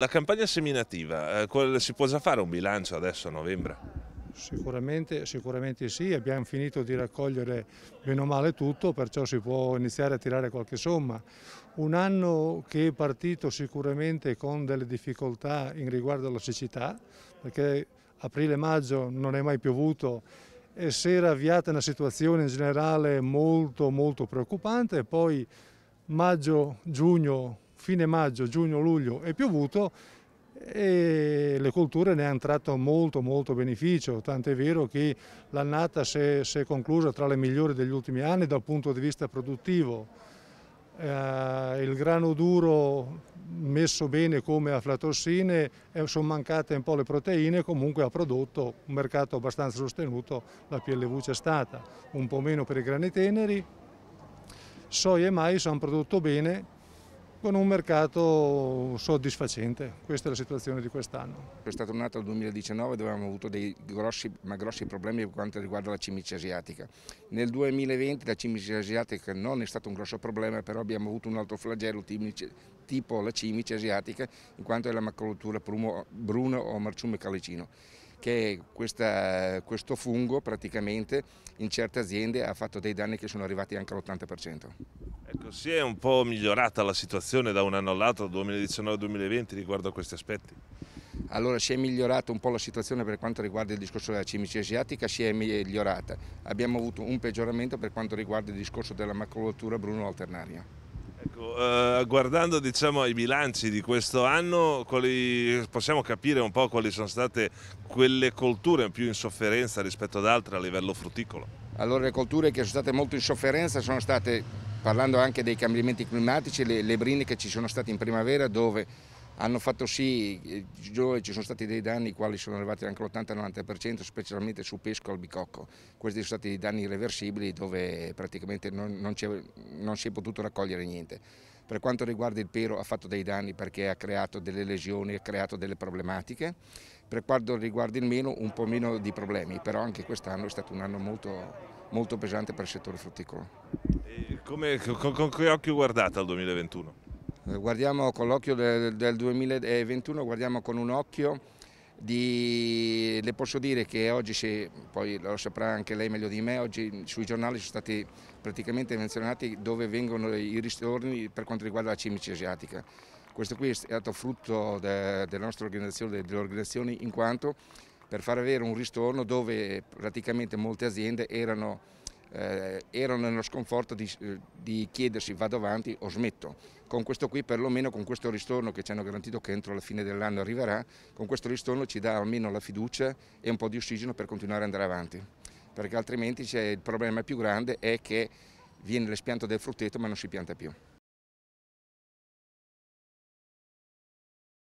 La campagna seminativa, eh, si può già fare un bilancio adesso a novembre? Sicuramente, sicuramente sì, abbiamo finito di raccogliere meno male tutto, perciò si può iniziare a tirare qualche somma. Un anno che è partito sicuramente con delle difficoltà in riguardo alla siccità, perché aprile-maggio non è mai piovuto e si era avviata una situazione in generale molto molto preoccupante, poi maggio-giugno fine maggio, giugno, luglio è piovuto e le colture ne hanno tratto molto molto beneficio, tant'è vero che l'annata si, è conclusa tra le migliori degli ultimi anni dal punto di vista produttivo. Eh, il grano duro messo bene come aflatossine, eh, sono mancate un po' le proteine, comunque ha prodotto un mercato abbastanza sostenuto, la PLV c'è stata, un po' meno per i grani teneri, soia e mais hanno prodotto bene, con un mercato soddisfacente. Questa è la situazione di quest'anno. È Questa tornata al 2019 dove abbiamo avuto dei grossi, ma grossi problemi per quanto riguarda la cimice asiatica. Nel 2020 la cimice asiatica non è stato un grosso problema, però abbiamo avuto un altro flagello tipo la cimice asiatica in quanto è la macrolatura bruna o marciume calicino che questa, questo fungo praticamente in certe aziende ha fatto dei danni che sono arrivati anche all'80%. Ecco, si è un po' migliorata la situazione da un anno all'altro, 2019-2020, riguardo a questi aspetti? Allora si è migliorata un po' la situazione per quanto riguarda il discorso della cimice asiatica, si è migliorata. Abbiamo avuto un peggioramento per quanto riguarda il discorso della macrocultura bruno alternaria. Ecco, eh, guardando diciamo, ai bilanci di questo anno, quali, possiamo capire un po' quali sono state quelle colture più in sofferenza rispetto ad altre a livello frutticolo? Allora le colture che sono state molto in sofferenza sono state parlando anche dei cambiamenti climatici, le, le brine che ci sono state in primavera dove hanno fatto sì, dove eh, ci sono stati dei danni quali sono arrivati anche all'80-90%, specialmente su pesco e albicocco. Questi sono stati dei danni irreversibili dove praticamente non, non, non si è potuto raccogliere niente. Per quanto riguarda il pero ha fatto dei danni perché ha creato delle lesioni, ha creato delle problematiche. Per quanto riguarda il meno un po' meno di problemi, però anche quest'anno è stato un anno molto, molto pesante per il settore frutticolo. Come, con, con, che occhio guardate al 2021? Guardiamo con l'occhio del, del 2021, guardiamo con un occhio di, le posso dire che oggi, si, poi lo saprà anche lei meglio di me, oggi sui giornali sono stati praticamente menzionati dove vengono i ristorni per quanto riguarda la cimice asiatica. Questo qui è stato frutto de, della nostra organizzazione, delle organizzazioni, in quanto per far avere un ristorno dove praticamente molte aziende erano eh, erano nello sconforto di, eh, di chiedersi vado avanti o smetto. Con questo qui perlomeno, con questo ristorno che ci hanno garantito che entro la fine dell'anno arriverà, con questo ristorno ci dà almeno la fiducia e un po' di ossigeno per continuare ad andare avanti. Perché altrimenti il problema più grande è che viene l'espianto del frutteto ma non si pianta più.